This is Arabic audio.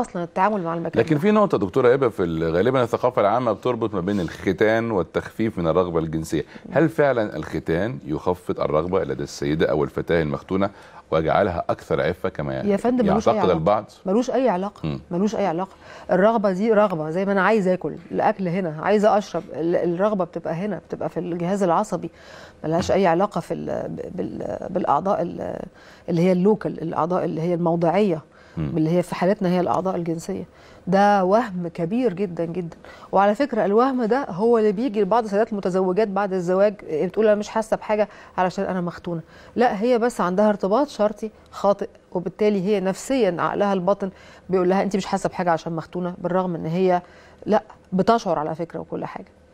اصلا التعامل مع المكان لكن في نقطه دكتوره هبه في غالبا الثقافه العامه بتربط ما بين الختان والتخفيف من الرغبه الجنسيه هل فعلا الختان يخفض الرغبه لدى السيده او الفتاه المختونه ويجعلها اكثر عفه كما يا فندم ملوش اي علاقه البعض ملوش اي علاقه ملوش اي علاقه الرغبه دي رغبه زي ما انا عايز اكل الاكل هنا عايزه اشرب الرغبه بتبقى هنا بتبقى في الجهاز العصبي ملهاش اي علاقه في بالاعضاء اللي هي اللوكل الاعضاء اللي هي الموضعيه اللي هي في حالتنا هي الاعضاء الجنسيه ده وهم كبير جدا جدا وعلى فكره الوهم ده هو اللي بيجي لبعض السيدات المتزوجات بعد الزواج إيه، بتقول انا مش حاسه بحاجه علشان انا مختونه لا هي بس عندها ارتباط شرطي خاطئ وبالتالي هي نفسيا عقلها الباطن بيقول لها انت مش حاسه بحاجه عشان مختونه بالرغم ان هي لا بتشعر على فكره وكل حاجه